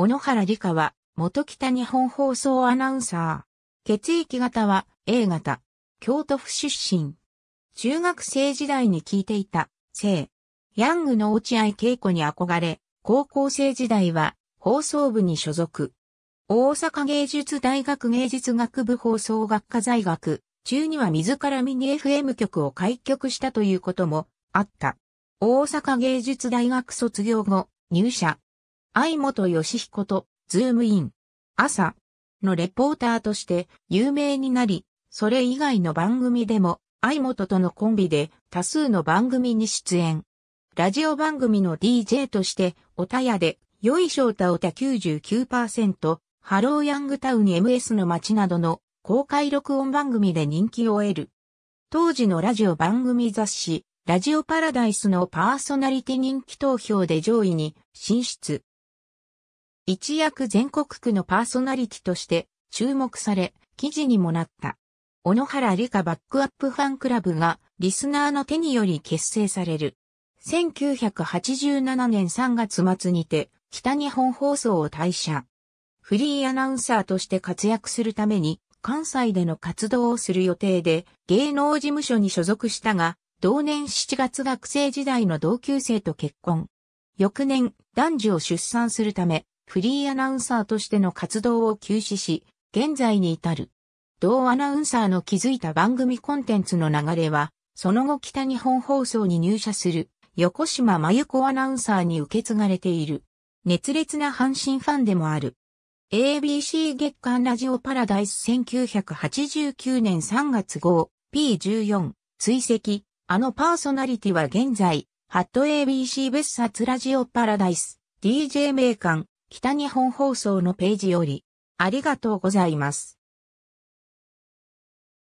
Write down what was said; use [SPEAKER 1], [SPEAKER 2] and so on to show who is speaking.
[SPEAKER 1] 小野原理香は、元北日本放送アナウンサー。血液型は A 型。京都府出身。中学生時代に聞いていた、生。ヤングの落合恵子に憧れ、高校生時代は放送部に所属。大阪芸術大学芸術学部放送学科在学中には自らミニ FM 局を開局したということもあった。大阪芸術大学卒業後、入社。愛本義彦と、ズームイン、朝のレポーターとして有名になり、それ以外の番組でも、愛本とのコンビで多数の番組に出演。ラジオ番組の DJ として、おたやで、よいしょうたおた99%、ハローヤングタウン MS の街などの公開録音番組で人気を得る。当時のラジオ番組雑誌、ラジオパラダイスのパーソナリティ人気投票で上位に進出。一躍全国区のパーソナリティとして注目され、記事にもなった。小野原理香バックアップファンクラブがリスナーの手により結成される。1987年3月末にて北日本放送を退社。フリーアナウンサーとして活躍するために関西での活動をする予定で芸能事務所に所属したが、同年7月学生時代の同級生と結婚。翌年、男児を出産するため、フリーアナウンサーとしての活動を休止し、現在に至る。同アナウンサーの築いた番組コンテンツの流れは、その後北日本放送に入社する横島真由子アナウンサーに受け継がれている。熱烈な阪神ファンでもある。ABC 月間ラジオパラダイス1989年3月号 P14 追跡。あのパーソナリティは現在、ハット ABC 別冊ラジオパラダイス DJ 名館北日本放送のページより、ありがとうございます。